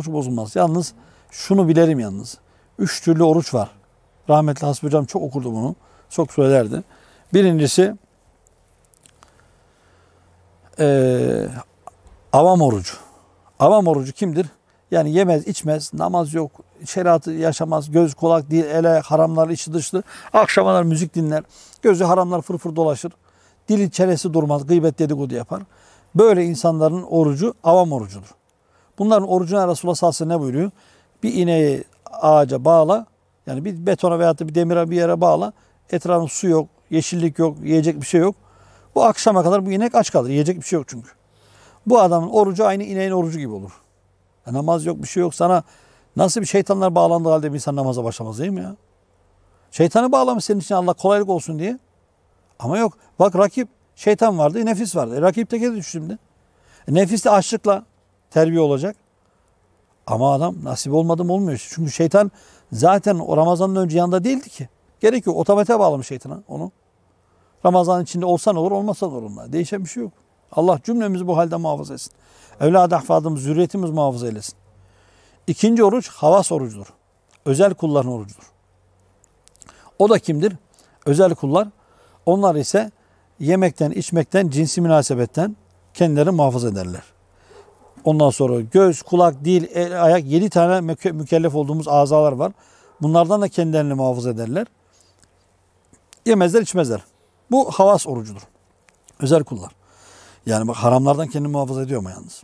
Oruç bozulmaz. Yalnız şunu bilirim yalnız. Üç türlü oruç var. Rahmetli Hasbi Hocam çok okurdu bunu. Çok söylerdi. Birincisi e, avam orucu. Avam orucu kimdir? Yani yemez, içmez, namaz yok, şeriatı yaşamaz, göz, kulak, dil, ele, haramlar, içi dışlı. Akşamlar müzik dinler, gözü haramlar fırfır dolaşır. Dili çenesi durmaz, gıybet dedikodu yapar. Böyle insanların orucu avam orucudur. Bunların orucuna Resulullah sallallahu aleyhi ve sellem ne buyuruyor? Bir ineği ağaca bağla. Yani bir betona veyahut da bir demire bir yere bağla. Etrafında su yok, yeşillik yok, yiyecek bir şey yok. Bu akşama kadar bu inek aç kalır. Yiyecek bir şey yok çünkü. Bu adamın orucu aynı ineğin orucu gibi olur. Ya namaz yok, bir şey yok. Sana nasıl bir şeytanlar bağlandığı halde bir insan namaza başlamaz değil mi ya? Şeytanı bağlamış senin için Allah kolaylık olsun diye. Ama yok. Bak rakip şeytan vardı, nefis vardı. E, rakip teke düştü şimdi. E, nefis de açlıkla, terbiye olacak. Ama adam nasip olmadı mı olmuyor. Çünkü şeytan zaten o Ramazan'ın önce yanında değildi ki. gerekiyor yok. Otomatiğe bağlamış şeytana onu. Ramazan içinde olsan olur olmasan olur. Onlar. Değişen bir şey yok. Allah cümlemizi bu halde muhafaza etsin. Evlad ahfadımız, zürriyetimiz muhafaza eylesin. İkinci oruç havas orucudur. Özel kulların orucudur. O da kimdir? Özel kullar. Onlar ise yemekten, içmekten, cinsi münasebetten kendileri muhafaza ederler. Ondan sonra göz, kulak, dil, el, ayak yedi tane mükellef olduğumuz azalar var. Bunlardan da kendilerini muhafaza ederler. Yemezler, içmezler. Bu havas orucudur. Özel kullar. Yani bak haramlardan kendini muhafaza ediyor mu yalnız.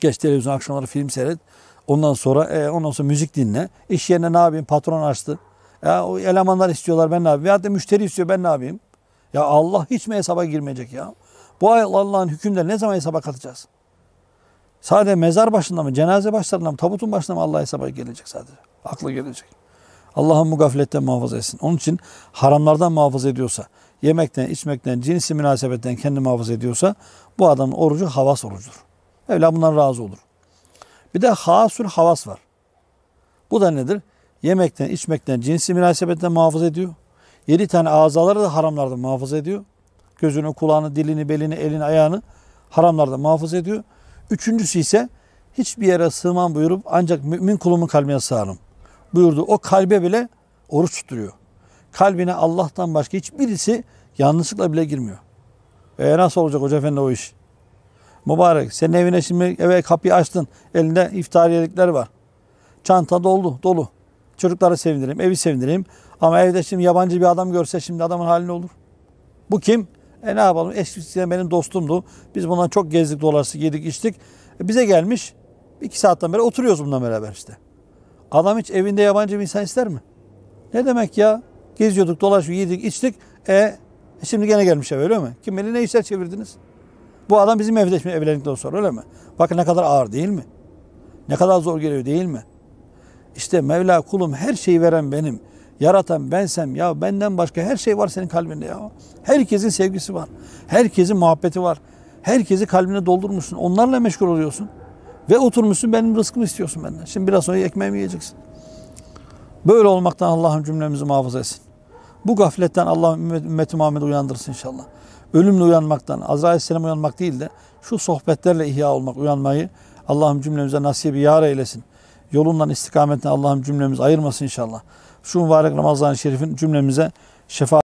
Geç televizyon akşamları film seyret. Ondan sonra e, ondan sonra müzik dinle. İş yerine ne yapayım? Patron açtı. Ya o elemanlar istiyorlar ben ne yapayım? Veyahut da müşteri istiyor ben ne yapayım? Ya Allah hiç mi hesaba girmeyecek ya? Bu ay Allah'ın hükümleri ne zaman hesaba katacağız? Sadece mezar başında mı, cenaze başlarında mı, tabutun başında mı Allah hesaba gelecek sadece. Akla gelecek. Allah'ın bu gafletten muhafaza etsin. Onun için haramlardan muhafaza ediyorsa, yemekten, içmekten, cinsi münasebetten kendi muhafaza ediyorsa bu adamın orucu havas orucudur. Evla bundan razı olur. Bir de hasül havas var. Bu da nedir? Yemekten, içmekten, cinsi münasebetten muhafaza ediyor. Yedi tane azaları da haramlardan muhafaza ediyor. Gözünü, kulağını, dilini, belini, elini, ayağını haramlardan muhafaza ediyor. Üçüncüsü ise hiçbir yere sığmam buyurup ancak mümin kulumun kalbine sığarım buyurdu. O kalbe bile oruç tutturuyor. Kalbine Allah'tan başka hiçbirisi yanlışlıkla bile girmiyor. E nasıl olacak hoca efendi o iş? Mübarek senin evine şimdi eve kapıyı açtın. Elinde iftariyelikler var. Çanta dolu dolu. Çocukları sevindireyim, evi sevindireyim. Ama evde şimdi yabancı bir adam görse şimdi adamın hali ne olur? Bu kim? E ne yapalım eskisi benim dostumdu. Biz bundan çok gezdik dolaştık yedik içtik. E, bize gelmiş iki saatten beri oturuyoruz bundan beraber işte. Adam hiç evinde yabancı bir insan ister mi? Ne demek ya? Geziyorduk dolaşıyorduk yedik içtik. E, e şimdi gene gelmiş eve öyle mi? Kim bilir ne işler çevirdiniz? Bu adam bizim evde şimdi evlendikten sonra öyle mi? Bakın ne kadar ağır değil mi? Ne kadar zor geliyor değil mi? İşte Mevla kulum her şeyi veren benim. Yaratan bensem ya benden başka her şey var senin kalbinde ya. Herkesin sevgisi var. Herkesin muhabbeti var. Herkesi kalbine doldurmuşsun. Onlarla meşgul oluyorsun. Ve oturmuşsun benim rızkımı istiyorsun benden. Şimdi biraz sonra ekmeğimi yiyeceksin. Böyle olmaktan Allah'ım cümlemizi muhafaza etsin. Bu gafletten Allah ümmeti Muhammed'i uyandırsın inşallah. Ölümle uyanmaktan, Azrail Selam uyanmak değil de şu sohbetlerle ihya olmak, uyanmayı Allah'ım cümlemize nasip yar eylesin. Yolundan istikametine Allah'ım cümlemizi ayırmasın inşallah. Şu mübarek Ramazan-ı Şerif'in cümlemize şefaat